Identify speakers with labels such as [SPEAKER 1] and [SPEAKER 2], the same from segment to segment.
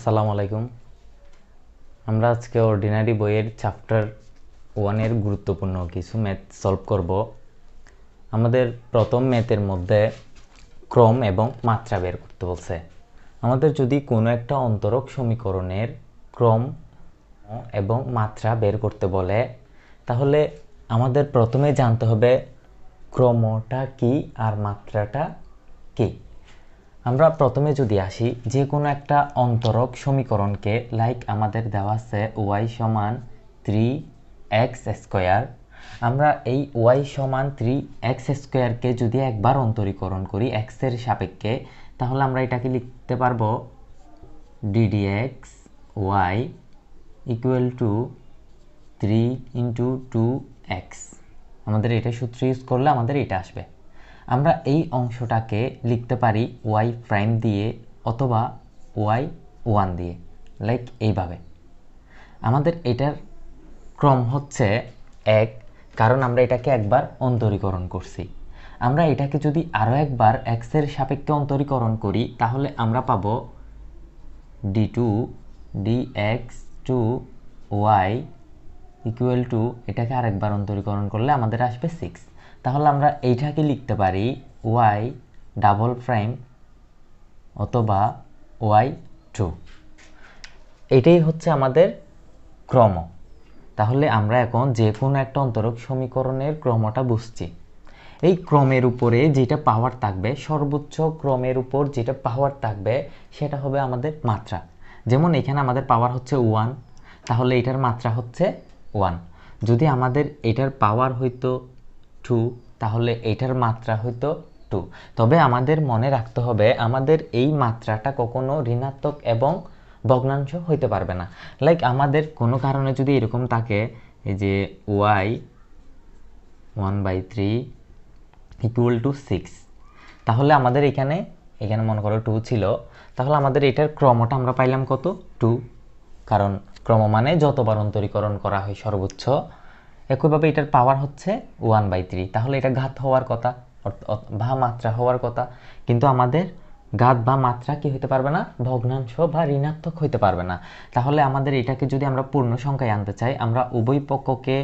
[SPEAKER 1] আসসালামু আলাইকুম আমরা আজকে অর্ডিনারি বইয়ের চ্যাপ্টার ওয়ানের গুরুত্বপূর্ণ কিছু ম্যাথ সলভ করব আমাদের প্রথম ম্যাথের মধ্যে ক্রম এবং মাত্রা বের করতে বলছে আমাদের যদি কোনো একটা অন্তরক সমীকরণের ক্রম এবং মাত্রা বের করতে বলে তাহলে আমাদের প্রথমে জানতে হবে ক্রমটা কি আর মাত্রাটা কী আমরা প্রথমে যদি আসি যে কোনো একটা অন্তরক সমীকরণকে লাইক আমাদের দেওয়া আছে ওয়াই সমান থ্রি এক্স স্কোয়ার আমরা এই ওয়াই সমান থ্রি এক্স স্কোয়ারকে যদি একবার অন্তরীকরণ করি এক্সের সাপেক্ষে তাহলে আমরা এটাকে লিখতে পারবো dd x y equal to three into two x আমাদের এটা সূত্র ইউজ করলে আমাদের এটা আসবে আমরা এই অংশটাকে লিখতে পারি ওয়াই প্রাইম দিয়ে অথবা ওয়াই ওয়ান দিয়ে লাইক এইভাবে আমাদের এটার ক্রম হচ্ছে এক কারণ আমরা এটাকে একবার অন্তরীকরণ করছি আমরা এটাকে যদি আরও একবার এক্সের সাপেক্ষে অন্তরীকরণ করি তাহলে আমরা পাব d two d x two y equal to এটাকে আরেকবার অন্তরীকরণ করলে আমাদের আসবে সিক্স তাহলে আমরা এইটাকে লিখতে পারি ওয়াই ডাবল প্রাইম অথবা ওয়াই টু এটাই হচ্ছে আমাদের ক্রম তাহলে আমরা এখন যে কোনো একটা অন্তরক সমীকরণের ক্রমটা বুঝছি এই ক্রমের উপরে যেটা পাওয়ার থাকবে সর্বোচ্চ ক্রমের উপর যেটা পাওয়ার থাকবে সেটা হবে আমাদের মাত্রা যেমন এখানে আমাদের পাওয়ার হচ্ছে ওয়ান তাহলে এটার মাত্রা হচ্ছে ওয়ান যদি আমাদের এটার পাওয়ার হইতো টু তাহলে এটার মাত্রা হয়তো টু তবে আমাদের মনে রাখতে হবে আমাদের এই মাত্রাটা কখনো ঋণাত্মক এবং ভগ্নাংশ হইতে পারবে না লাইক আমাদের কোনো কারণে যদি এরকম থাকে এই যে y one by three equal to six তাহলে আমাদের এখানে এখানে মনে করো টু ছিল তাহলে আমাদের এটার ক্রমটা আমরা পাইলাম কত টু কারণ ক্রম মানে যতবার অন্তরীকরণ করা হয় সর্বোচ্চ একইভাবে এটার পাওয়ার হচ্ছে ওয়ান বাই থ্রি তাহলে এটা ঘাত হওয়ার কথা বা মাত্রা হওয়ার কথা কিন্তু আমাদের ঘাত বা মাত্রা কি হইতে পারবে না ভগ্নাংশ বা ঋণাত্মক হইতে পারবে না তাহলে আমাদের এটাকে যদি আমরা পূর্ণ সংখ্যায় আনতে চাই আমরা উভয় পক্ষকে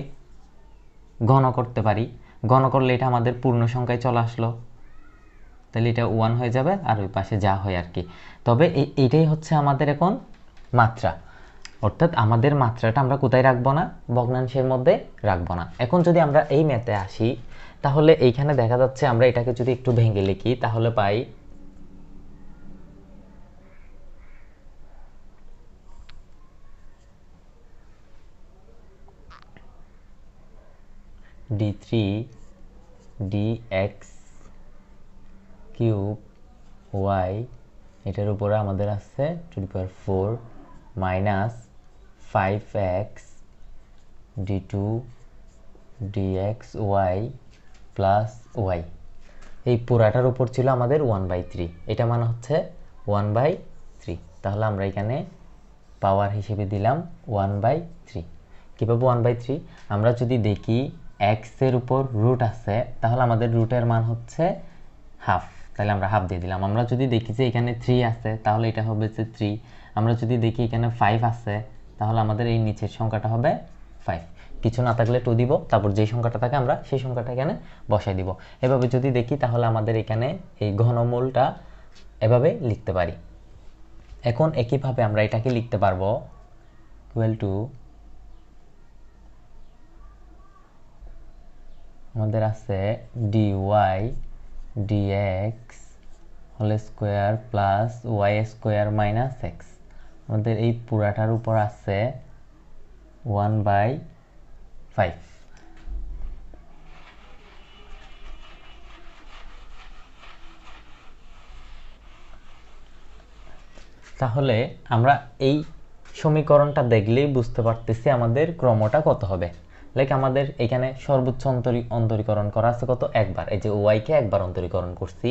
[SPEAKER 1] গণ করতে পারি গণ করলে এটা আমাদের পূর্ণ সংখ্যায় চলে আসলো তাহলে এটা ওয়ান হয়ে যাবে আর ওই পাশে যা হয় আর কি তবে এইটাই হচ্ছে আমাদের এখন মাত্রা অর্থাৎ আমাদের মাত্রাটা আমরা কোথায় রাখবো না ভগ্নাংশের মধ্যে রাখবো না এখন যদি আমরা এই ম্যাথে আসি তাহলে এইখানে দেখা যাচ্ছে আমরা এটাকে যদি একটু ভেঙে লিখি তাহলে পাই d three d x cube y এটার উপরে আমাদের আছে two power four minus 5x d2 y plus y এই পুরাটার উপর ছিল আমাদের ওয়ান বাই থ্রি এটা মানে হচ্ছে ওয়ান বাই থ্রি তাহলে আমরা এখানে পাওয়ার হিসেবে দিলাম ওয়ান বাই থ্রি কীভাবে ওয়ান বাই থ্রি আমরা যদি দেখি এক্সের উপর রুট আছে তাহলে আমাদের রুটের মান হচ্ছে হাফ তাহলে আমরা হাফ দিয়ে দিলাম আমরা যদি দেখি যে এখানে থ্রি আছে তাহলে এটা হবে যে থ্রি আমরা যদি দেখি এখানে ফাইভ আছে তাহলে আমাদের এই নিচের সংখ্যাটা হবে ফাইভ কিছু না থাকলে টু দিব তারপর যে সংখ্যাটা থাকে আমরা সেই সংখ্যাটা এখানে বসাই দিব এভাবে যদি দেখি তাহলে আমাদের এখানে এই ঘনমূলটা এভাবে লিখতে পারি এখন একইভাবে আমরা এটাকে লিখতে পারবো টুয়েল টু আমাদের আছে dy dx whole square plus y square minus x আমাদের এই পুরাটার উপর আছে ওয়ান বাই ফাইভ তাহলে আমরা এই সমীকরণটা দেখলেই বুঝতে পারতেছি আমাদের ক্রমটা কত হবে লাইক আমাদের এখানে সর্বোচ্চ অন্তরী অন্তরীকরণ করা আছে কত একবার এই যে ওয়াইকে একবার অন্তরীকরণ করছি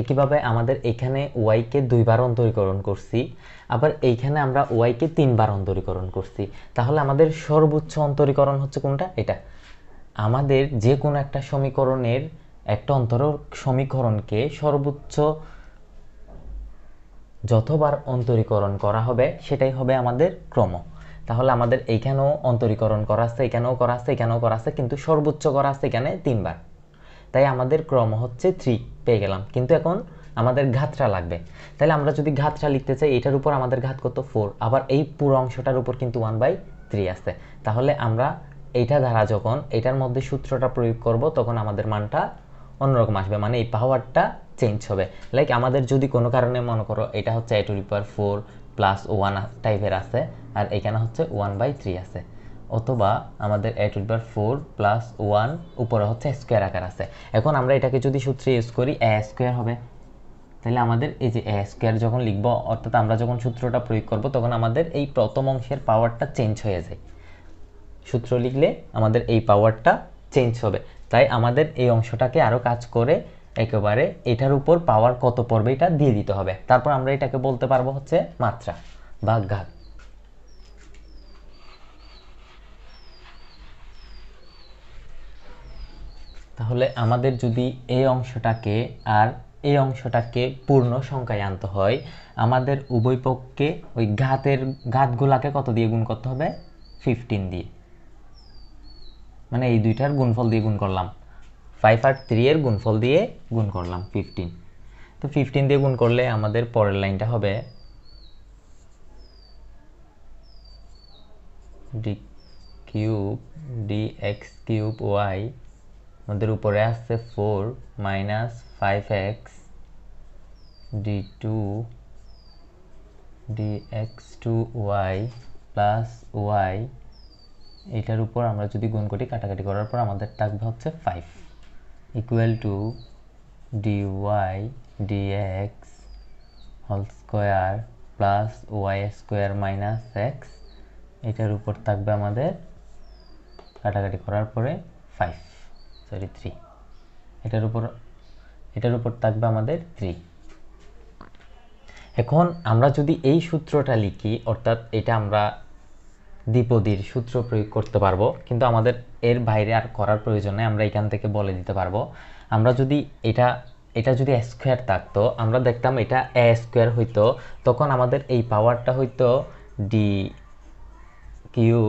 [SPEAKER 1] একইভাবে আমাদের এখানে ওয়াইকে দুইবার অন্তরীকরণ করছি আবার এইখানে আমরা ওয়াইকে তিনবার অন্তরীকরণ করছি তাহলে আমাদের সর্বোচ্চ অন্তরীকরণ হচ্ছে কোনটা এটা আমাদের যে কোনো একটা সমীকরণের একটা অন্তর সমীকরণকে সর্বোচ্চ যতবার অন্তরীকরণ করা হবে সেটাই হবে আমাদের ক্রম তাহলে আমাদের এইখানেও অন্তরীকরণ করা আছে এখানেও করা আছে এখানেও করা আছে কিন্তু সর্বোচ্চ করা আছে এখানে তিনবার তাই আমাদের ক্রম হচ্ছে থ্রি পেয়ে গেলাম কিন্তু এখন আমাদের ঘাতটা লাগবে তাহলে আমরা যদি ঘাতটা লিখতে চাই এটার উপর আমাদের ঘাত কত ফোর আবার এই পুরো অংশটার উপর কিন্তু ওয়ান বাই থ্রি আসছে তাহলে আমরা এইটা ধারা যখন এটার মধ্যে সূত্রটা প্রয়োগ করব তখন আমাদের মানটা অন্যরকম আসবে মানে এই পাওয়ারটা চেঞ্জ হবে লাইক আমাদের যদি কোনো কারণে মনে করো এটা হচ্ছে এ টু রিপার ফোর প্লাস ওয়ান টাইপের আছে আর এখানে হচ্ছে ওয়ান বাই থ্রি আছে অথবা আমাদের a two the four plus one উপরে হচ্ছে স্কোয়ার আকার আছে এখন আমরা এটাকে যদি সূত্রে ইউজ করি এ স্কোয়ার হবে তাহলে আমাদের এই যে এ স্কোয়ার যখন লিখব অর্থাৎ আমরা যখন সূত্রটা প্রয়োগ করব তখন আমাদের এই প্রথম অংশের পাওয়ারটা চেঞ্জ হয়ে যায় সূত্র লিখলে আমাদের এই পাওয়ারটা চেঞ্জ হবে তাই আমাদের এই অংশটাকে আরও কাজ করে একেবারে এটার উপর পাওয়ার কত পড়বে এটা দিয়ে দিতে হবে তারপর আমরা এটাকে বলতে পারবো হচ্ছে মাত্রা বা ঘাত তাহলে আমাদের যদি এই অংশটাকে আর এই অংশটাকে পূর্ণ সংখ্যায় আনতে হয় আমাদের উভয় পক্ষে ওই ঘাতের ঘাতগুলাকে কত দিয়ে গুণ করতে হবে ফিফটিন দিয়ে মানে এই দুইটার গুণফল দিয়ে গুণ করলাম ফাইভ আর থ্রি এর গুণফল দিয়ে গুণ করলাম ফিফটিন তো ফিফটিন দিয়ে গুণ করলে আমাদের পরের লাইনটা হবে d cube d x cube y আমাদের উপরে আসছে four minus five x d two d x two y plus y এটার উপর আমরা যদি গুণ করি কাটাকাটি করার পর আমাদের থাকবে হচ্ছে five equal to d y d x whole square plus y square minus x এটার উপর থাকবে আমাদের কাটাকাটি করার পরে ফাইভ সরি থ্রি এটার উপর এটার উপর থাকবে আমাদের থ্রি এখন আমরা যদি এই সূত্রটা লিখি অর্থাৎ এটা আমরা দ্বিপদীর সূত্র প্রয়োগ করতে পারবো কিন্তু আমাদের এর বাইরে আর করার প্রয়োজন নেই আমরা এখান থেকে বলে দিতে পারবো আমরা যদি এটা এটা যদি স্কোয়ার থাকতো আমরা দেখতাম এটা এ স্কোয়ার হইতো তখন আমাদের এই পাওয়ারটা হইতো d cube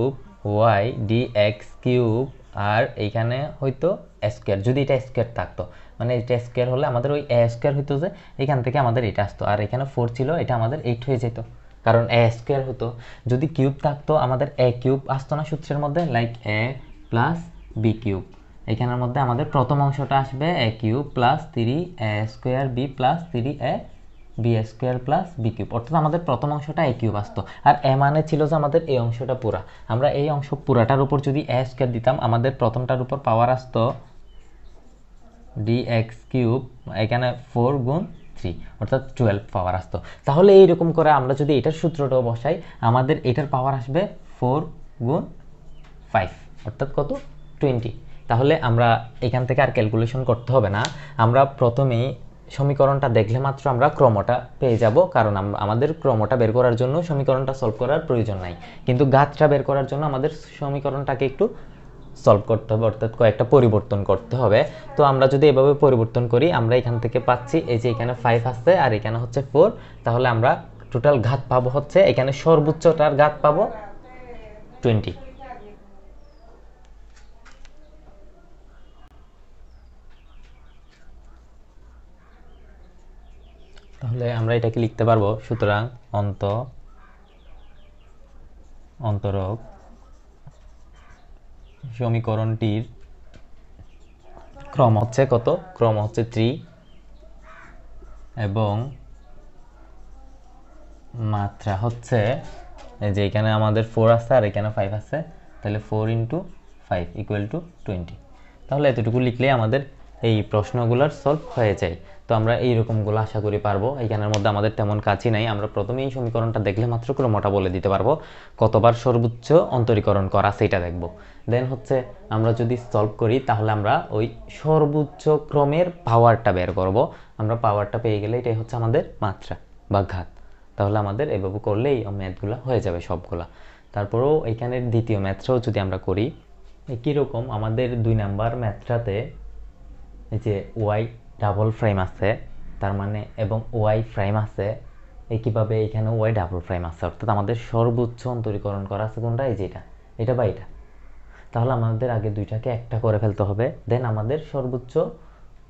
[SPEAKER 1] y d x cube আর এইখানে হয়তো স্কোয়ার যদি এটা স্কোয়ার থাকতো মানে এটা স্কোয়ার হলে আমাদের ওই এ স্কোয়ার হইতো যে এখান থেকে আমাদের এটা আসতো আর এখানে ফোর ছিল এটা আমাদের এইট হয়ে যেত কারণ এ স্কোয়ার হতো যদি কিউব থাকতো আমাদের এ কিউব আসতো না সূত্রের মধ্যে like a plus b cube এখানের মধ্যে আমাদের প্রথম অংশটা আসবে a cube plus three a square b plus three a b square plus b cube অর্থাৎ আমাদের প্রথম অংশটা এ কিউব আসতো আর এ মানে ছিল যে আমাদের এই অংশটা পুরা আমরা এই অংশ পুরাটার উপর যদি এ স্কোয়ার দিতাম আমাদের প্রথমটার উপর পাওয়ার আসতো ডি এক্স কিউব এখানে ফোর গুণ থ্রি অর্থাৎ টুয়েলভ পাওয়ার আসতো তাহলে এইরকম করে আমরা যদি এটার সূত্রটাও বসাই আমাদের এটার পাওয়ার আসবে ফোর গুণ ফাইভ অর্থাৎ কত টোয়েন্টি তাহলে আমরা এখান থেকে আর ক্যালকুলেশন করতে হবে না আমরা প্রথমেই সমীকরণটা দেখলে মাত্র আমরা ক্রমটা পেয়ে যাব কারণ আমাদের ক্রমটা বের করার জন্য সমীকরণটা সলভ করার প্রয়োজন নাই কিন্তু গাছটা বের করার জন্য আমাদের সমীকরণটাকে একটু সলভ করতে হবে অর্থাৎ কয়েকটা পরিবর্তন করতে হবে তো আমরা যদি এভাবে পরিবর্তন করি আমরা এখান থেকে পাচ্ছি এই যে এখানে ফাইভ আসছে আর এখানে হচ্ছে ফোর তাহলে আমরা টোটাল ঘাত পাবো হচ্ছে এখানে সর্বোচ্চটার ঘাত পাবো টোয়েন্টি তাহলে আমরা এটাকে লিখতে পারবো সুতরাং অন্ত অন্তরক সমীকরণটির ক্রম হচ্ছে কত ক্রম হচ্ছে থ্রি এবং মাত্রা হচ্ছে যে এখানে আমাদের ফোর আছে আর এখানে ফাইভ আছে তাহলে four into five equal to twenty তাহলে এতটুকু লিখলে আমাদের এই প্রশ্নগুলোর সলভ হয়ে যায় তো আমরা এইরকমগুলো আশা করি পারবো এইখানের মধ্যে আমাদের তেমন কাছি নাই আমরা প্রথমেই সমীকরণটা দেখলে মাত্র ক্রমটা বলে দিতে পারবো কতবার সর্বোচ্চ অন্তরীকরণ করা সেটা দেখব দেন হচ্ছে আমরা যদি সলভ করি তাহলে আমরা ওই সর্বোচ্চ ক্রমের পাওয়ারটা বের করব আমরা পাওয়ারটা পেয়ে গেলে এটাই হচ্ছে আমাদের মাত্রা বা ঘাত তাহলে আমাদের এভাবে করলেই ম্যাথগুলো হয়ে যাবে সবগুলা তারপরেও এখানের দ্বিতীয় ম্যাথটাও যদি আমরা করি কীরকম আমাদের দুই নাম্বার ম্যাথটাতে যে ওয়াই ডাবল প্রাইম আছে তার মানে এবং ওয়াই প্রাইম আছে এই কীভাবে এখানে ওয়াই ডাবল প্রাইম আছে অর্থাৎ আমাদের সর্বোচ্চ অন্তরীকরণ করা আছে কোনটা এই যেটা এটা বা এটা তাহলে আমাদের আগে দুইটাকে একটা করে ফেলতে হবে দেন আমাদের সর্বোচ্চ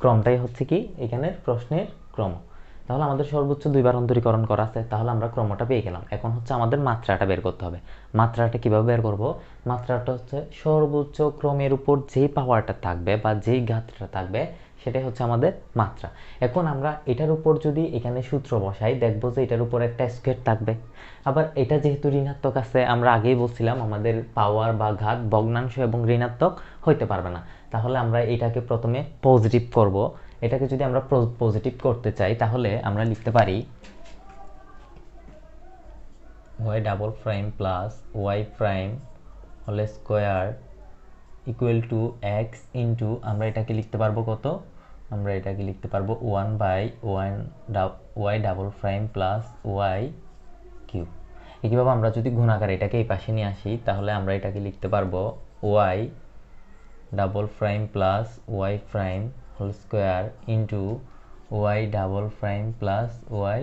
[SPEAKER 1] ক্রমটাই হচ্ছে কি এখানের প্রশ্নের ক্রম তাহলে আমাদের সর্বোচ্চ দুইবার অন্তরীকরণ করা আছে তাহলে আমরা ক্রমটা পেয়ে গেলাম এখন হচ্ছে আমাদের মাত্রাটা বের করতে হবে মাত্রাটা কিভাবে বের করব মাত্রাটা হচ্ছে সর্বোচ্চ ক্রমের উপর যেই পাওয়ারটা থাকবে বা যেই ঘাতটা থাকবে সেটাই হচ্ছে আমাদের মাত্রা এখন আমরা এটার উপর যদি এখানে সূত্র বসাই দেখবো যে এটার উপর একটা স্কোয়ার থাকবে আবার এটা যেহেতু ঋণাত্মক আছে আমরা আগেই বলছিলাম আমাদের পাওয়ার বা ঘাত ভগ্নাংশ এবং ঋণাত্মক হইতে পারবে না তাহলে আমরা এটাকে প্রথমে পজিটিভ করব এটাকে যদি আমরা পজিটিভ করতে চাই তাহলে আমরা লিখতে পারি y double prime plus y prime whole square equal to x into আমরা এটাকে লিখতে পারবো কত আমরা এটাকে লিখতে পারবো one by one y double prime plus y cube একইভাবে আমরা যদি গুণাকার এটাকে এই পাশে নিয়ে আসি তাহলে আমরা এটাকে লিখতে পারবো y double prime plus y prime whole square into y double prime plus y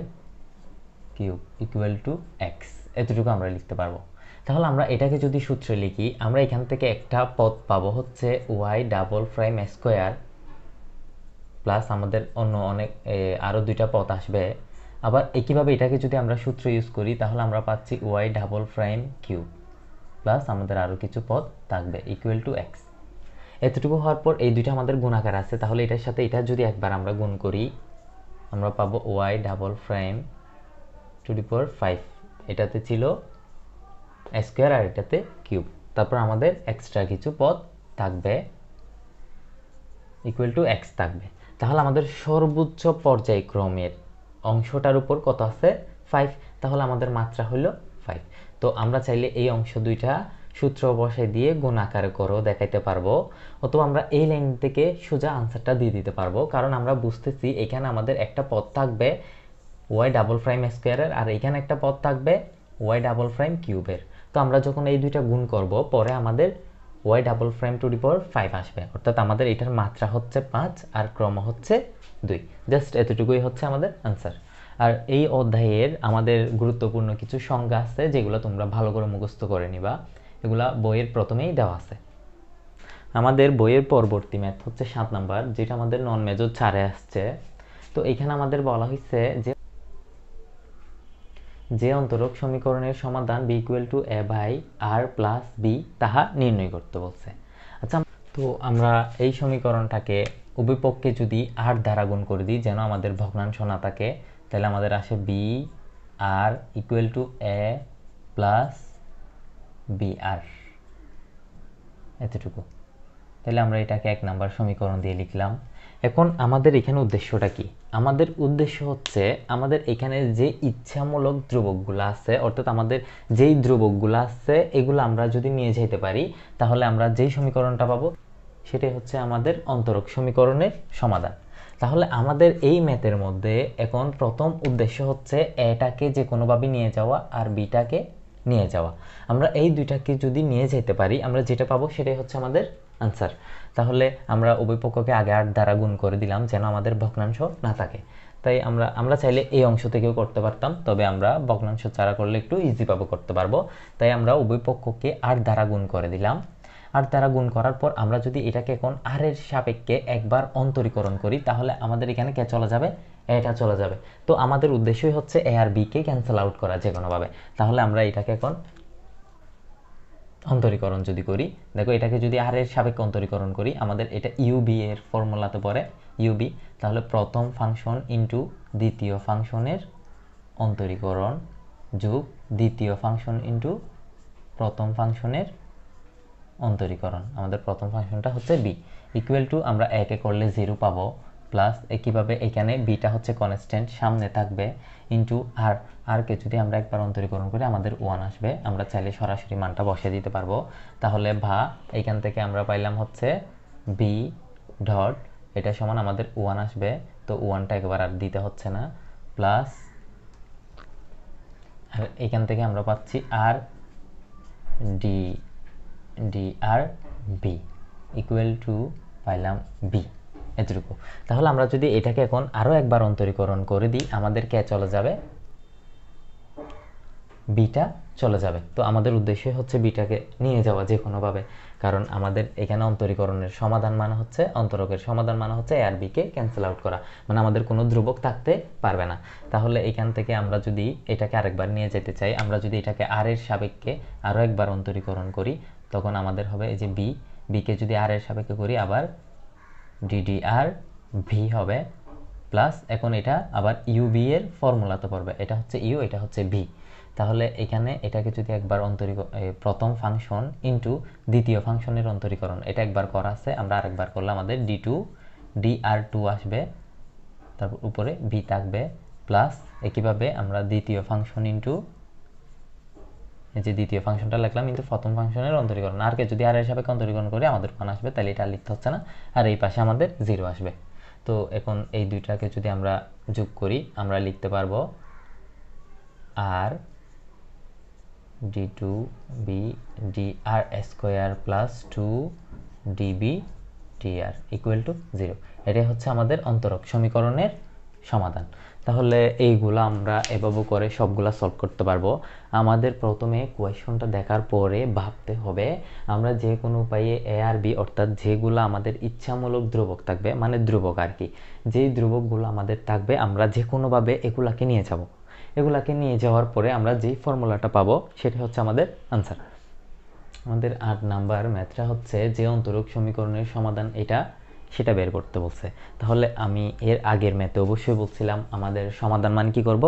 [SPEAKER 1] cube equal to x এতটুকু আমরা লিখতে পারবো তাহলে আমরা এটাকে যদি সূত্রে লিখি আমরা এখান থেকে একটা পদ পাবো হচ্ছে y double prime square plus আমাদের অন্য অনেক আরও দুইটা পথ আসবে আবার একইভাবে এটাকে যদি আমরা সূত্র ইউজ করি তাহলে আমরা পাচ্ছি y double prime cube plus আমাদের আরও কিছু পদ থাকবে ইকুয়াল টু এক্স এতটুকু হওয়ার পর এই দুইটা আমাদের গুণাকার আছে তাহলে এটার সাথে এটা যদি একবার আমরা গুণ করি আমরা পাবো y double prime two d five এটাতে ছিল স্কোয়ার আর এটাতে কিউব তারপর আমাদের এক্সট্রা কিছু পদ থাকবে ইকুয়াল টু এক্স থাকবে তাহলে আমাদের সর্বোচ্চ পর্যায়ক্রমের অংশটার উপর কত আছে ফাইভ তাহলে আমাদের মাত্রা হলো ফাইভ তো আমরা চাইলে এই অংশ দুইটা সূত্র বসাই দিয়ে গুণ আকার করেও দেখাইতে পারবো অথবা আমরা এই লাইন থেকে সোজা আনসারটা দিয়ে দিতে পারবো কারণ আমরা বুঝতেছি এখানে আমাদের একটা পদ থাকবে ওয়াই ডাবল প্রাইম স্কোয়ারের আর এখানে একটা পদ থাকবে ওয়াই ডাবল প্রাইম কিউবের তো আমরা যখন এই দুইটা গুণ করব পরে আমাদের y double prime two d power five আসবে অর্থাৎ আমাদের এটার মাত্রা হচ্ছে পাঁচ আর ক্রম হচ্ছে দুই জাস্ট এতটুকুই হচ্ছে আমাদের আনসার আর এই অধ্যায়ের আমাদের গুরুত্বপূর্ণ কিছু সংজ্ঞা আছে যেগুলো তোমরা ভালো করে মুখস্থ করে নিবা এগুলা বইয়ের প্রথমেই দেওয়া আছে আমাদের বইয়ের পরবর্তী ম্যাথ হচ্ছে সাত নাম্বার যেটা আমাদের নন মেজর ছাড়ে আসছে তো এখানে আমাদের বলা হয়েছে যে যে অন্তরক সমীকরণের সমাধান b equal to a by r plus b তাহা নির্ণয় করতে বলছে আচ্ছা তো আমরা এই সমীকরণটাকে উপপক্ষে যদি আর দ্বারা গুণ করে দিই যেন আমাদের ভগ্নাংশ না থাকে তাহলে আমাদের আসে b r equal to a plus b r এতটুকু তাহলে আমরা এটাকে এক নাম্বার সমীকরণ দিয়ে লিখলাম এখন আমাদের এখানে উদ্দেশ্যটা কি আমাদের উদ্দেশ্য হচ্ছে আমাদের এখানে যে ইচ্ছামূলক দ্রবকগুলো আছে অর্থাৎ আমাদের যেই দ্রুবকগুলো আছে এগুলো আমরা যদি নিয়ে যেতে পারি তাহলে আমরা যেই সমীকরণটা পাবো সেটাই হচ্ছে আমাদের অন্তরক সমীকরণের সমাধান তাহলে আমাদের এই ম্যাথের মধ্যে এখন প্রথম উদ্দেশ্য হচ্ছে এটাকে যে কোনোভাবে নিয়ে যাওয়া আর বিটাকে নিয়ে যাওয়া আমরা এই দুইটাকে যদি নিয়ে যেতে পারি আমরা যেটা পাবো সেটাই হচ্ছে আমাদের আনসার তাহলে আমরা উভয় পক্ষকে আগে আট দ্বারা গুণ করে দিলাম যেন আমাদের ভগ্নাংশ না থাকে তাই আমরা আমরা চাইলে এই অংশ থেকেও করতে পারতাম তবে আমরা ভগ্নাংশ চারা করলে একটু ইজি পাবো করতে পারবো তাই আমরা উভয় পক্ষকে আট দ্বারা গুণ করে দিলাম আর তারা গুণ করার পর আমরা যদি এটাকে এখন আর এর সাপেক্ষে একবার অন্তরীকরণ করি তাহলে আমাদের এখানে কে চলে যাবে এটা চলে যাবে তো আমাদের উদ্দেশ্যই হচ্ছে এ আর বিকে ক্যান্সেল আউট করা যে কোনোভাবে তাহলে আমরা এটাকে এখন অন্তরীকরণ যদি করি দেখো এটাকে যদি আর এর সাপেক্ষে অন্তরীকরণ করি আমাদের এটা ইউবি এর ফর্মুলাতে পড়ে ইউবি তাহলে প্রথম ফাংশন ইন্টু দ্বিতীয় ফাংশনের অন্তরীকরণ যোগ দ্বিতীয় ফাংশন ইন্টু প্রথম ফাংশনের অন্তরীকরণ আমাদের প্রথম ফাংশনটা হচ্ছে বি ইকুয়াল টু আমরা একে করলে জিরো পাবো প্লাস একইভাবে এখানে বিটা হচ্ছে কনস্ট্যান্ট সামনে থাকবে ইন্টু আর আরকে যদি আমরা একবার অন্তরীকরণ করি আমাদের ওয়ান আসবে আমরা চাইলে সরাসরি মানটা বসিয়ে দিতে পারবো তাহলে ভা এখান থেকে আমরা পাইলাম হচ্ছে বি ডট এটা সমান আমাদের ওয়ান আসবে তো ওয়ানটা একবার আর দিতে হচ্ছে না প্লাস আর এখান থেকে আমরা পাচ্ছি r d d r b equal to পাইলাম বি এতটুকু তাহলে আমরা যদি এটাকে এখন আরও একবার অন্তরীকরণ করে দিই আমাদের কে চলে যাবে বিটা চলে যাবে তো আমাদের উদ্দেশ্য হচ্ছে বিটাকে নিয়ে যাওয়া যে কোনোভাবে কারণ আমাদের এখানে অন্তরীকরণের সমাধান মানে হচ্ছে অন্তরকের সমাধান মানে হচ্ছে এ আর বিকে ক্যান্সেল আউট করা মানে আমাদের কোনো ধ্রুবক থাকতে পারবে না তাহলে এখান থেকে আমরা যদি এটাকে আরেকবার নিয়ে যেতে চাই আমরা যদি এটাকে আর এর সাবেককে আরও একবার অন্তরীকরণ করি তখন আমাদের হবে এই যে বি বিকে যদি আর এর সাপেক্ষে করি আবার ডিডিআর ভি হবে প্লাস এখন এটা আবার ইউবি এর ফর্মুলাতে পড়বে এটা হচ্ছে ইউ এটা হচ্ছে ভি তাহলে এখানে এটাকে যদি একবার অন্তরিক প্রথম ফাংশন ইন্টু দ্বিতীয় ফাংশনের অন্তরীকরণ এটা একবার করা আছে আমরা আরেকবার করলে আমাদের d two d r two আসবে তারপর উপরে ভি থাকবে প্লাস একইভাবে আমরা দ্বিতীয় ফাংশন ইন্টু যে দ্বিতীয় ফাংশনটা লিখলাম কিন্তু প্রথম ফাংশনের অন্তরীকরণ আর কে যদি আর এর সাপেক্ষে অন্তরীকরণ করে আমাদের মান আসবে তাহলে এটা লিখতে হচ্ছে না আর এই পাশে আমাদের জিরো আসবে তো এখন এই দুইটাকে যদি আমরা যোগ করি আমরা লিখতে পারবো r d two b d r square plus two d b t r equal to zero এটাই হচ্ছে আমাদের অন্তরক সমীকরণের সমাধান তাহলে এইগুলো আমরা এভাবে করে সবগুলা সলভ করতে পারবো আমাদের প্রথমে কোয়েশনটা দেখার পরে ভাবতে হবে আমরা যে কোনো উপায়ে এ আর বি অর্থাৎ যেগুলো আমাদের ইচ্ছামূলক ধ্রুবক থাকবে মানে ধ্রুবক আর কি যেই ধ্রুবকগুলো আমাদের থাকবে আমরা যে কোনোভাবে এগুলাকে নিয়ে যাব এগুলাকে নিয়ে যাওয়ার পরে আমরা যেই ফর্মুলাটা পাবো সেটা হচ্ছে আমাদের আনসার আমাদের আট নাম্বার ম্যাথটা হচ্ছে যে অন্তরক সমীকরণের সমাধান এটা সেটা বের করতে বলছে তাহলে আমি এর আগের ম্যাথে অবশ্যই বলছিলাম আমাদের সমাধান মান কি করব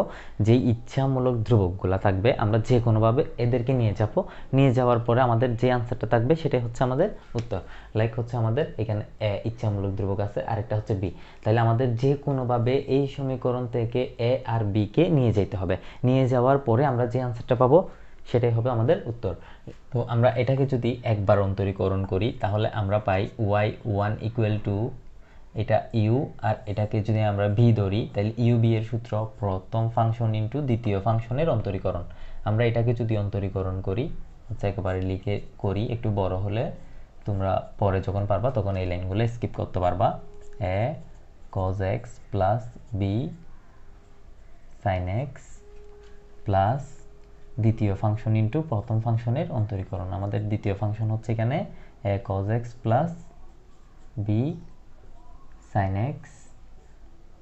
[SPEAKER 1] যে ইচ্ছামূলক ধ্রুবকগুলো থাকবে আমরা যে কোনোভাবে এদেরকে নিয়ে যাব নিয়ে যাওয়ার পরে আমাদের যে আনসারটা থাকবে সেটাই হচ্ছে আমাদের উত্তর লাইক হচ্ছে আমাদের এখানে এ ইচ্ছামূলক ধ্রুবক আছে আরেকটা হচ্ছে বি তাহলে আমাদের যে কোনোভাবে এই সমীকরণ থেকে এ আর বিকে নিয়ে যেতে হবে নিয়ে যাওয়ার পরে আমরা যে আনসারটা পাবো সেটাই হবে আমাদের উত্তর তো আমরা এটাকে যদি একবার অন্তরীকরণ করি তাহলে আমরা পাই ওয়াই ওয়ান ইকুয়াল টু এটা ইউ আর এটাকে যদি আমরা ভি ধরি তাহলে ইউ বি এর সূত্র প্রথম ফাংশন ইন্টু দ্বিতীয় ফাংশনের অন্তরীকরণ আমরা এটাকে যদি অন্তরীকরণ করি হচ্ছে একেবারে লিখে করি একটু বড় হলে তোমরা পরে যখন পারবা তখন এই লাইনগুলো স্কিপ করতে পারবা a cos x plus b sine x plus দ্বিতীয় ফাংশন ইন্টু প্রথম ফাংশনের অন্তরীকরণ আমাদের দ্বিতীয় ফাংশন হচ্ছে এখানে cos x plus b sine x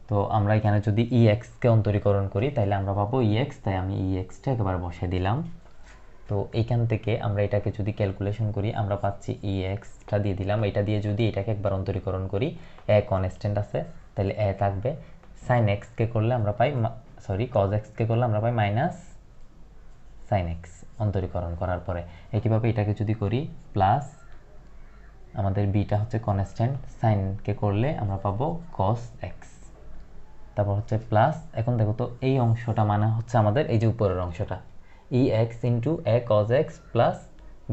[SPEAKER 1] তো আমরা এখানে যদি ই e এক্সকে অন্তরীকরণ করি তাহলে আমরা পাবো ই e এক্স তাই আমি ই e এক্সটা একবার বসে দিলাম তো এইখান থেকে আমরা এটাকে যদি ক্যালকুলেশন করি আমরা পাচ্ছি ই এক্সটা দিয়ে দিলাম এটা দিয়ে যদি এটাকে একবার অন্তরীকরণ করি এ কনস্ট্যান্ট আছে তাহলে এ থাকবে সাইন এক্সকে করলে আমরা পাই সরি কজ এক্সকে করলে আমরা পাই মাইনাস সাইন এক্স অন্তরীকরণ করার পরে একইভাবে এটাকে যদি করি প্লাস আমাদের বিটা হচ্ছে কনস্ট্যান্ট সাইনকে করলে আমরা পাবো কস এক্স তারপর হচ্ছে প্লাস এখন দেখো তো এই অংশটা মানে হচ্ছে আমাদের এই যে উপরের অংশটা e x into a cos x plus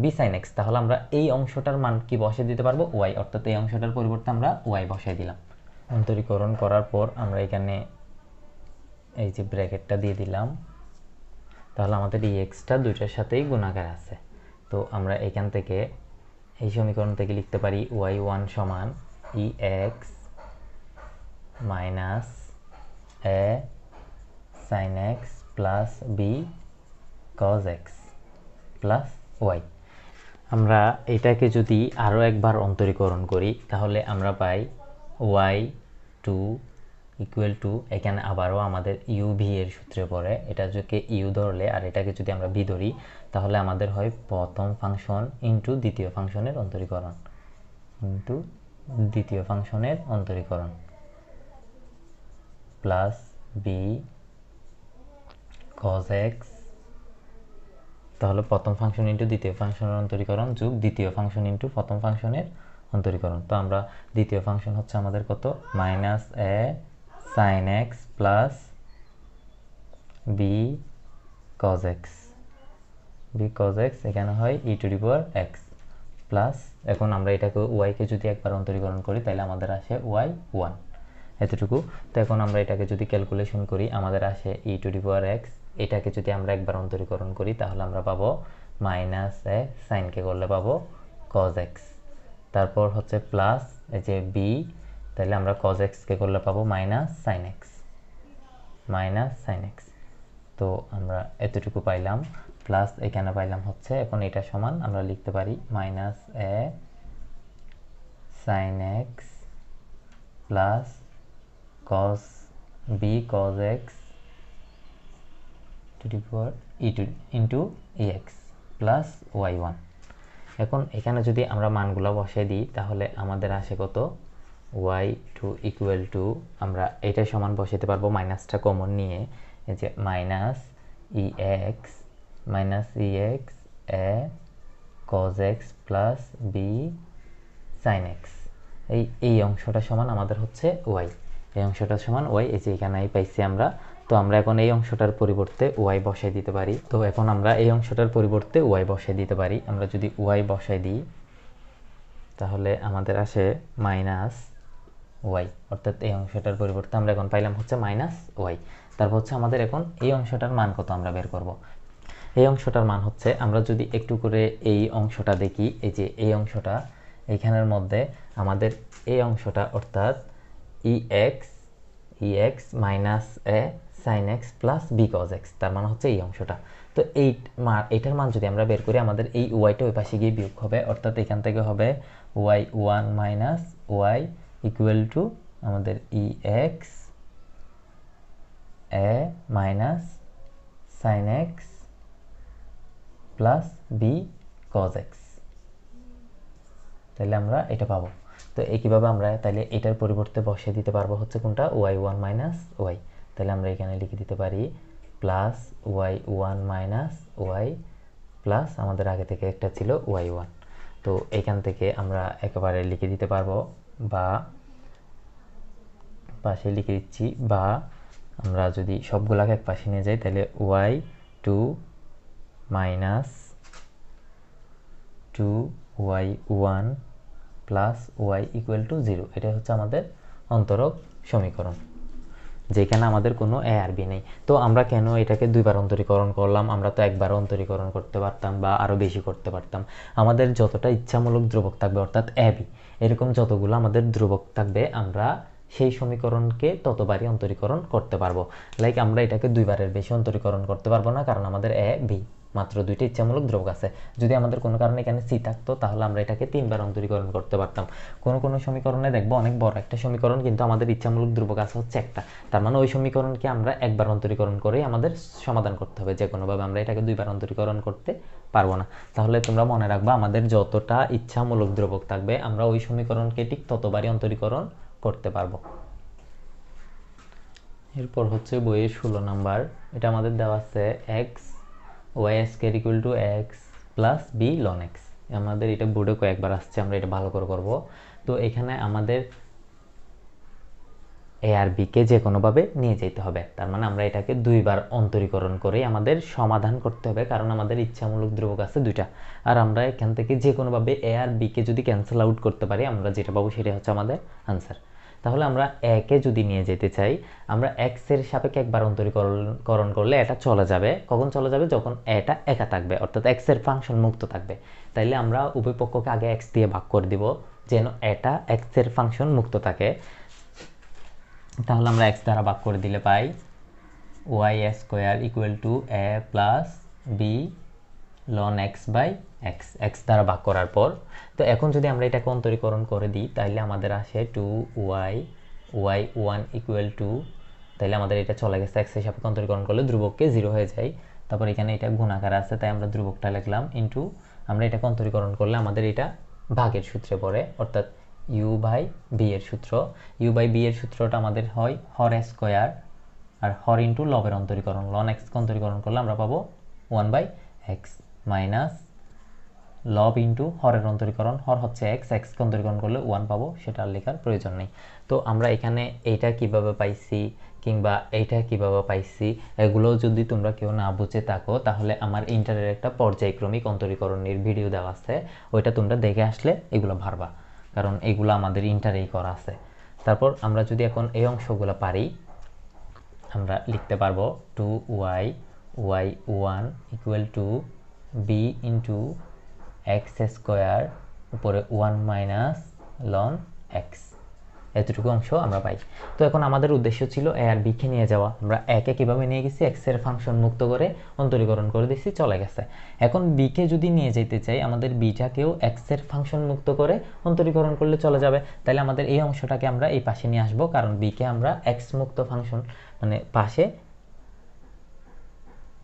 [SPEAKER 1] b sine x তাহলে আমরা এই অংশটার মান কি বসে দিতে পারবো ওয়াই অর্থাৎ এই অংশটার পরিবর্তে আমরা ওয়াই বসাই দিলাম অন্তরীকরণ করার পর আমরা এখানে এই যে ব্র্যাকেটটা দিয়ে দিলাম তাহলে আমাদের এই এক্সটা দুইটার সাথেই গুণাকার আছে তো আমরা এখান থেকে এই সমীকরণ থেকে লিখতে পারি ওয়াই ওয়ান সমান e x minus a sine x plus b cos x plus y আমরা এটাকে যদি আরও একবার অন্তরীকরণ করি তাহলে আমরা পাই ওয়াই টু ইকুয়াল টু এখানে আবারও আমাদের ইউ ভি এর সূত্রে পড়ে এটা যদি ইউ ধরলে আর এটাকে যদি আমরা ভি ধরি তাহলে আমাদের হয় প্রথম ফাংশন ইন্টু দ্বিতীয় ফাংশনের অন্তরীকরণ ইন্টু দ্বিতীয় ফাংশনের অন্তরীকরণ প্লাস বি কজ এক্স তাহলে প্রথম ফাংশন ইন্টু দ্বিতীয় ফাংশনের অন্তরীকরণ যোগ দ্বিতীয় ফাংশন ইন্টু প্রথম ফাংশনের অন্তরীকরণ তো আমরা দ্বিতীয় ফাংশন হচ্ছে আমাদের কত minus a sin x plus b cos x b cos x এখানে হয় e to the power x plus এখন আমরা এটাকে y কে যদি একবার অন্তরীকরণ করি তাহলে আমাদের আসে y 1 এতটুকু তো এখন আমরা এটাকে যদি ক্যালকুলেশন করি আমাদের আসে e to the power x এটাকে যদি আমরা একবার অন্তরীকরণ করি তাহলে আমরা পাবো মাইনাস এ সাইনকে করলে পাবো কজ এক্স তারপর হচ্ছে প্লাস এই যে বি তাহলে আমরা কজ এক্সকে করলে পাবো minus sine x minus sine x তো আমরা এতটুকু পাইলাম প্লাস এখানে পাইলাম হচ্ছে এখন এটা সমান আমরা লিখতে পারি minus a sine x plus cos b cos x two d four e two into e x plus y one এখন এখানে যদি আমরা মানগুলো বসে দিই তাহলে আমাদের আসে কত ওয়াই টু ইকুয়াল টু আমরা এটা সমান বসাতে পারবো মাইনাসটা কমন নিয়ে এই যে minus e e x minus e x a cos x plus b sine x এই এই অংশটা সমান আমাদের হচ্ছে ওয়াই এই অংশটা সমান ওয়াই এই যে এখানেই পাইছি আমরা তো আমরা এখন এই অংশটার পরিবর্তে ওয়াই বসাই দিতে পারি তো এখন আমরা এই অংশটার পরিবর্তে ওয়াই বসাই দিতে পারি আমরা যদি ওয়াই বসাই দিই তাহলে আমাদের আসে মাইনাস ওয়াই অর্থাৎ এই অংশটার পরিবর্তে আমরা এখন পাইলাম হচ্ছে মাইনাস ওয়াই তারপর হচ্ছে আমাদের এখন এই অংশটার মান কত আমরা বের করব এই অংশটার মান হচ্ছে আমরা যদি একটু করে এই অংশটা দেখি এই যে এই অংশটা এখানের মধ্যে আমাদের এই অংশটা অর্থাৎ e x e x minus a sine x plus b cos x তার মানে হচ্ছে এই অংশটা তো এই মা এটার মান যদি আমরা বের করি আমাদের এই ওয়াইটা ওই পাশে গিয়ে বিয়োগ হবে অর্থাৎ এখান থেকে হবে y one minus y equal to আমাদের e x a minus sine x plus b cos x তাহলে আমরা এটা পাবো তো একইভাবে আমরা তাহলে এটার পরিবর্তে বসিয়ে দিতে পারবো হচ্ছে কোনটা ওয়াই ওয়ান মাইনাস ওয়াই তাহলে আমরা এখানে লিখে দিতে পারি plus y one minus y plus আমাদের আগে থেকে একটা ছিল ওয়াই ওয়ান তো এখান থেকে আমরা একেবারে লিখে দিতে পারবো বা পাশে লিখে দিচ্ছি বা আমরা যদি সবগুলাকে এক পাশে নিয়ে যাই তাহলে y two minus two y one plus y equal to zero এটা হচ্ছে আমাদের অন্তরক সমীকরণ যেখানে আমাদের কোনো এ আর বি নেই তো আমরা কেন এটাকে দুইবার অন্তরীকরণ করলাম আমরা তো একবার অন্তরীকরণ করতে পারতাম বা আরও বেশি করতে পারতাম আমাদের যতটা ইচ্ছামূলক ধ্রুবক থাকবে অর্থাৎ এ বি এরকম যতগুলো আমাদের ধ্রুবক থাকবে আমরা সেই সমীকরণকে ততবারই অন্তরীকরণ করতে পারবো লাইক আমরা এটাকে দুইবারের বেশি অন্তরীকরণ করতে পারবো না কারণ আমাদের এ বি মাত্র দুইটা ইচ্ছামূলক দ্রব আছে যদি আমাদের কোনো কারণে এখানে সি থাকতো তাহলে আমরা এটাকে তিনবার অন্তরীকরণ করতে পারতাম কোনো কোনো সমীকরণে দেখবো অনেক বড় একটা সমীকরণ কিন্তু আমাদের ইচ্ছামূলক দ্রব্য আছে হচ্ছে একটা তার মানে ওই সমীকরণকে আমরা একবার অন্তরীকরণ করেই আমাদের সমাধান করতে হবে যে কোনোভাবে আমরা এটাকে দুইবার অন্তরীকরণ করতে পারবো না তাহলে তোমরা মনে রাখবা আমাদের যতটা ইচ্ছামূলক দ্রবক থাকবে আমরা ওই সমীকরণকে ঠিক ততবারই অন্তরীকরণ করতে পারবো এরপর হচ্ছে বইয়ের ষোলো নাম্বার এটা আমাদের দেওয়া আছে x y s equal to x plus b ln x আমাদের এটা বোর্ডে কয়েকবার আসছে আমরা এটা ভালো করে করবো তো এখানে আমাদের এ আর বিকে যে কোনোভাবে নিয়ে যেতে হবে তার মানে আমরা এটাকে দুইবার অন্তরীকরণ করে আমাদের সমাধান করতে হবে কারণ আমাদের ইচ্ছামূলক ধ্রুবক আছে দুইটা আর আমরা এখান থেকে যে কোনোভাবে এ আর বিকে যদি ক্যান্সেল আউট করতে পারি আমরা যেটা পাবো সেটা হচ্ছে আমাদের আনসার তাহলে আমরা একে যদি নিয়ে যেতে চাই আমরা এক্সের সাপেক্ষে একবার অন্তরীকরণ করলে এটা চলে যাবে কখন চলে যাবে যখন এটা একা থাকবে অর্থাৎ এক্সের ফাংশন মুক্ত থাকবে তাইলে আমরা উভয়পক্ষকে আগে এক্স দিয়ে ভাগ করে দিব যেন এটা এক্সের ফাংশন মুক্ত থাকে তাহলে আমরা এক্স দ্বারা ভাগ করে দিলে পাই y square equal to a plus b ln x by x x দ্বারা ভাগ করার পর তো এখন যদি আমরা এটাকে অন্তরীকরণ করে দিই তাহলে আমাদের আসে two y y one equal to তাহলে আমাদের এটা চলে গেছে এক্সের সাপেক্ষে অন্তরীকরণ করলে ধ্রুবককে জিরো হয়ে যায় তারপর এখানে এটা গুণাকার আছে তাই আমরা ধ্রুবকটা লিখলাম ইন্টু আমরা এটাকে অন্তরীকরণ করলে আমাদের এটা ভাগের সূত্রে পড়ে অর্থাৎ ইউ বাই বি এর সূত্র ইউ বাই বি এর সূত্রটা আমাদের হয় হর স্কোয়ার আর হর ইন্টু লবের অন্তরীকরণ লন এক্সকে অন্তরীকরণ করলে আমরা পাবো ওয়ান বাই এক্স মাইনাস লব ইন্টু হরের অন্তরীকরণ হর হচ্ছে এক্স এক্স অন্তরীকরণ করলে ওয়ান পাবো সেটা লেখার প্রয়োজন নেই তো আমরা এখানে এইটা কিভাবে পাইছি কিংবা এইটা কিভাবে পাইছি এগুলো যদি তোমরা কেউ না বুঝে থাকো তাহলে আমার ইন্টারের একটা পর্যায়ক্রমিক অন্তরীকরণের ভিডিও দেওয়া আছে ওইটা তোমরা দেখে আসলে এগুলো ভারবা কারণ এগুলো আমাদের ইন্টারেই করা আছে তারপর আমরা যদি এখন এই অংশগুলো পারি আমরা লিখতে পারবো two y y one equal to b into x square উপরে ওয়ান মাইনাস লন এক্স এতটুকু অংশ আমরা পাই তো এখন আমাদের উদ্দেশ্য ছিল এ আর বিকে নিয়ে যাওয়া আমরা একে কীভাবে নিয়ে গেছি এক্সের ফাংশন মুক্ত করে অন্তরীকরণ করে দিয়েছি চলে গেছে এখন বিকে যদি নিয়ে যেতে চাই আমাদের বিটাকেও এক্সের ফাংশন মুক্ত করে অন্তরীকরণ করলে চলে যাবে তাহলে আমাদের এই অংশটাকে আমরা এই পাশে নিয়ে আসবো কারণ বিকে আমরা এক্স মুক্ত ফাংশন মানে পাশে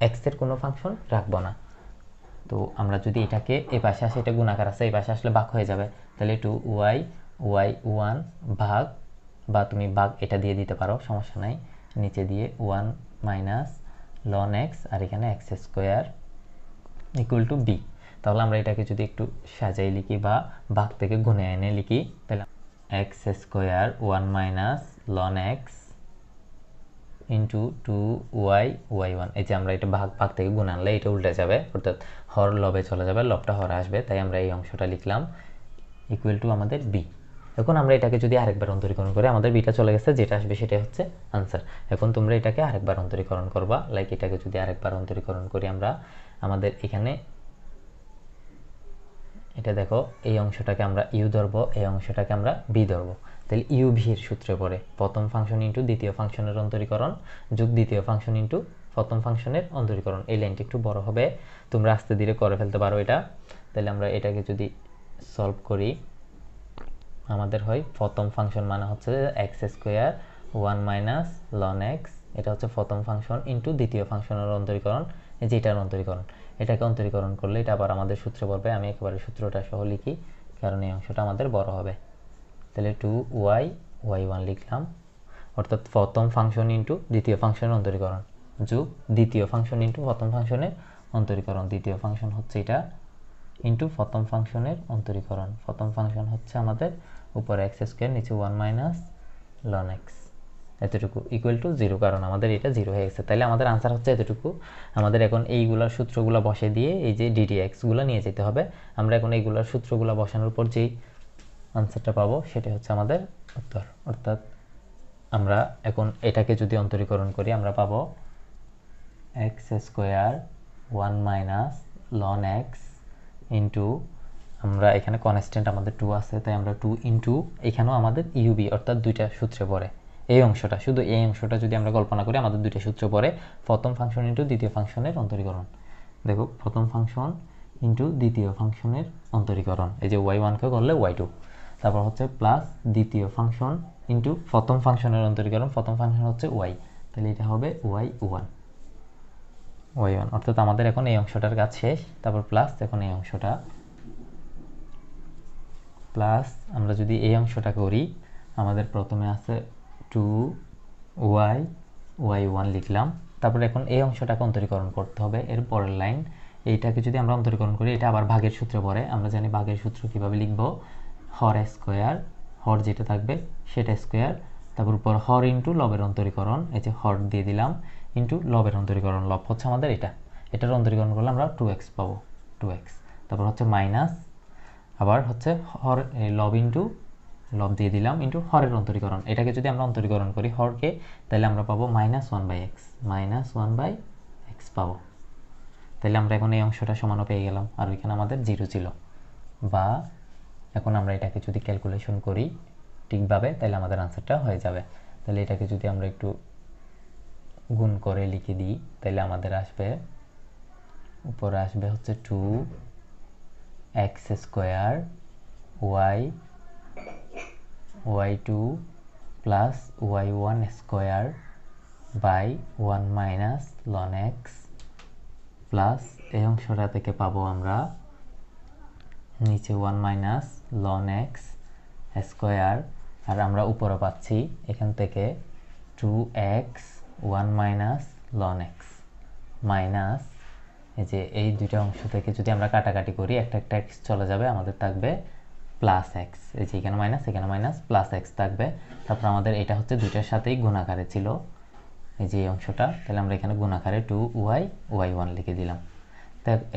[SPEAKER 1] এক্সের কোনো ফাংশন রাখবো না তো আমরা যদি এটাকে এই পাশে আসে এটা গুণাকার আছে এই পাশে আসলে ভাগ হয়ে যাবে তাহলে টু ওয়াই ওয়াই ওয়ান ভাগ বা তুমি ভাগ এটা দিয়ে দিতে পারো সমস্যা নাই নিচে দিয়ে ওয়ান মাইনাস লন এক্স আর এখানে x square equal to b তাহলে আমরা এটাকে যদি একটু সাজাই লিখি বা ভাগ থেকে গুনে এনে লিখি তাহলে x square one minus ln x into two y y one এই যে আমরা এটা ভাগ ভাগ থেকে গুণ আনলে এটা উল্টে যাবে অর্থাৎ হর লবে চলে যাবে লবটা হর আসবে তাই আমরা এই অংশটা লিখলাম ইকুয়াল টু আমাদের বি এখন আমরা এটাকে যদি আরেকবার অন্তরীকরণ করি আমাদের বিটা চলে গেছে যেটা আসবে সেটা হচ্ছে আনসার এখন তোমরা এটাকে আরেকবার অন্তরীকরণ করবা লাইক এটাকে যদি আরেকবার অন্তরীকরণ করি আমরা আমাদের এখানে এটা দেখো এই অংশটাকে আমরা ইউ ধরবো এই অংশটাকে আমরা বি ধরবো তাহলে ইউভির সূত্রে পড়ে প্রথম ফাংশন ইন্টু দ্বিতীয় ফাংশনের অন্তরীকরণ যোগ দ্বিতীয় ফাংশন ইন্টু প্রথম ফাংশনের অন্তরীকরণ এই লাইনটি একটু বড় হবে তোমরা আস্তে ধীরে করে ফেলতে পারো এটা তাহলে আমরা এটাকে যদি সলভ করি আমাদের হয় প্রথম ফাংশন মানে হচ্ছে x square one minus ln x এটা হচ্ছে প্রথম ফাংশন ইন্টু দ্বিতীয় ফাংশনের অন্তরীকরণ এই যে এটার অন্তরীকরণ এটাকে অন্তরীকরণ করলে এটা আবার আমাদের সূত্রে পড়বে আমি একেবারে সূত্রটা সহ লিখি কারণ এই অংশটা আমাদের বড় হবে তাহলে টু ওয়াই ওয়াই ওয়ান লিখলাম অর্থাৎ প্রথম ফাংশন ইন্টু দ্বিতীয় ফাংশনের অন্তরীকরণ জু দ্বিতীয় ফাংশন ইন্টু প্রথম ফাংশনের অন্তরীকরণ দ্বিতীয় ফাংশন হচ্ছে এটা ইন্টু প্রথম ফাংশনের অন্তরীকরণ প্রথম ফাংশন হচ্ছে আমাদের উপরে এক্স স্কোয়ার নিচে ওয়ান মাইনাস লন এক্স এতটুকু ইকুয়াল টু জিরো কারণ আমাদের এটা জিরো হয়ে গেছে তাহলে আমাদের আনসার হচ্ছে এতটুকু আমাদের এখন এইগুলার সূত্রগুলো বসে দিয়ে এই যে ডিডি এক্সগুলো নিয়ে যেতে হবে আমরা এখন এইগুলার সূত্রগুলো বসানোর পর যেই আনসারটা পাবো সেটা হচ্ছে আমাদের উত্তর অর্থাৎ আমরা এখন এটাকে যদি অন্তরীকরণ করি আমরা পাবো x square one minus ln x into আমরা এখানে কনস্ট্যান্ট আমাদের টু আছে তাই আমরা টু ইন্টু এখানেও আমাদের ইউবি অর্থাৎ দুইটা সূত্রে পড়ে এই অংশটা শুধু এই অংশটা যদি আমরা কল্পনা করি আমাদের দুইটা সূত্র পড়ে প্রথম ফাংশন ইন্টু দ্বিতীয় ফাংশনের অন্তরীকরণ দেখো প্রথম ফাংশন ইন্টু দ্বিতীয় ফাংশনের অন্তরীকরণ এই যে ওয়াই ওয়ানকে করলে ওয়াই টু তারপর হচ্ছে প্লাস দ্বিতীয় ফাংশন ইন্টু প্রথম ফাংশনের অন্তরীকরণ প্রথম ফাংশন হচ্ছে ওয়াই তাহলে এটা হবে ওয়াই ওয়ান ওয়াই ওয়ান অর্থাৎ আমাদের এখন এই অংশটার কাজ শেষ তারপর প্লাস এখন এই অংশটা প্লাস আমরা যদি এই অংশটা করি আমাদের প্রথমে আছে টু ওয়াই ওয়াই ওয়ান লিখলাম তারপর এখন এই অংশটাকে অন্তরীকরণ করতে হবে এর পরের লাইন এইটাকে যদি আমরা অন্তরীকরণ করি এটা আবার ভাগের সূত্রে পড়ে আমরা জানি ভাগের সূত্র কীভাবে লিখবো হর স্কোয়ার হর যেটা থাকবে সেটা স্কোয়ার তারপর উপর হর ইন্টু লবের অন্তরীকরণ এই যে হর দিয়ে দিলাম ইন্টু লবের অন্তরীকরণ লব হচ্ছে আমাদের এটা এটার অন্তরীকরণ করলে আমরা টু এক্স পাবো টু এক্স তারপর হচ্ছে মাইনাস আবার হচ্ছে হর লব ইন্টু লব দিয়ে দিলাম ইন্টু হরের অন্তরীকরণ এটাকে যদি আমরা অন্তরীকরণ করি হরকে তাহলে আমরা পাবো minus one by x minus one by x পাবো তাহলে আমরা এখন এই অংশটা সমানও পেয়ে গেলাম আর ওইখানে আমাদের জিরো ছিল বা এখন আমরা এটাকে যদি ক্যালকুলেশন করি ঠিকভাবে তাহলে আমাদের আনসারটা হয়ে যাবে তাহলে এটাকে যদি আমরা একটু গুণ করে লিখে দিই তাহলে আমাদের আসবে উপরে আসবে হচ্ছে two x square y y two plus y one square by one minus ln x plus এই অংশটা থেকে পাবো আমরা নিচে one minus ln x square আর আমরা উপরও পাচ্ছি এখান থেকে two x one minus ln x minus এই যে এই দুইটা অংশ থেকে যদি আমরা কাটাকাটি করি একটা একটা এক্স চলে যাবে আমাদের থাকবে প্লাস এক্স এই যে এখানে মাইনাস এখানে মাইনাস প্লাস এক্স থাকবে তারপর আমাদের এটা হচ্ছে দুইটার সাথেই গুণাকারে ছিল এই যে অংশটা তাহলে আমরা এখানে গুণাকারে টু ওয়াই ওয়াই ওয়ান লিখে দিলাম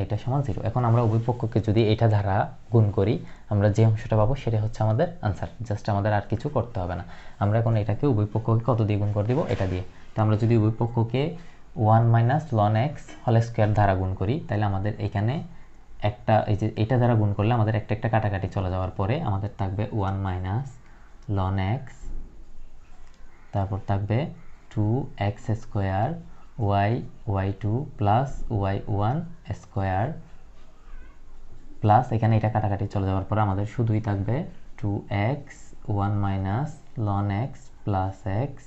[SPEAKER 1] এটা সমান জিরো এখন আমরা উভয় পক্ষকে যদি এটা ধারা গুণ করি আমরা যে অংশটা পাবো সেটা হচ্ছে আমাদের আনসার জাস্ট আমাদের আর কিছু করতে হবে না আমরা এখন এটাকে উভয় পক্ষকে কত দিয়ে গুণ করে দেবো এটা দিয়ে তো আমরা যদি উভয় পক্ষকে one minus ln x whole square ধারা গুণ করি তাহলে আমাদের এখানে একটা এই যে এটা ধারা গুণ করলে আমাদের একটা একটা কাটাকাটি চলে যাওয়ার পরে আমাদের থাকবে ওয়ান মাইনাস লন এক্স তারপর থাকবে two x square y y two plus y one square plus এখানে এটা কাটাকাটি চলে যাওয়ার পর আমাদের শুধুই থাকবে two x one minus ln x plus x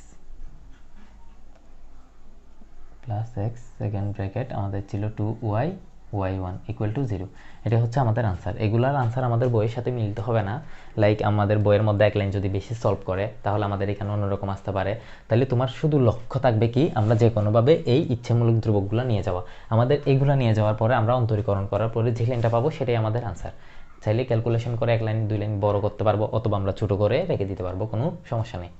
[SPEAKER 1] plus x second bracket আমাদের ছিল two y y one equal to zero এটা হচ্ছে আমাদের আনসার এগুলার আনসার আমাদের বইয়ের সাথে মিলতে হবে না লাইক আমাদের বইয়ের মধ্যে এক লাইন যদি বেশি সলভ করে তাহলে আমাদের এখানে অন্যরকম আসতে পারে তাহলে তোমার শুধু লক্ষ্য থাকবে কি আমরা যে কোনোভাবে এই ইচ্ছেমূলক দ্রব্যগুলো নিয়ে যাওয়া আমাদের এগুলো নিয়ে যাওয়ার পরে আমরা অন্তরীকরণ করার পরে যে লাইনটা পাবো সেটাই আমাদের আনসার চাইলে ক্যালকুলেশন করে এক লাইন দুই লাইন বড় করতে পারবো অথবা আমরা ছোটো করে রেখে দিতে পারবো কোনো সমস্যা নেই